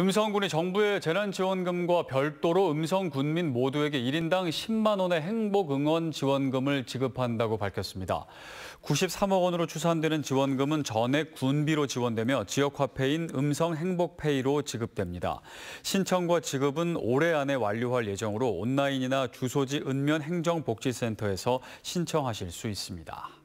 음성군이 정부의 재난지원금과 별도로 음성군민 모두에게 1인당 10만 원의 행복응원 지원금을 지급한다고 밝혔습니다. 93억 원으로 추산되는 지원금은 전액 군비로 지원되며 지역화폐인 음성행복페이로 지급됩니다. 신청과 지급은 올해 안에 완료할 예정으로 온라인이나 주소지 읍면행정복지센터에서 신청하실 수 있습니다.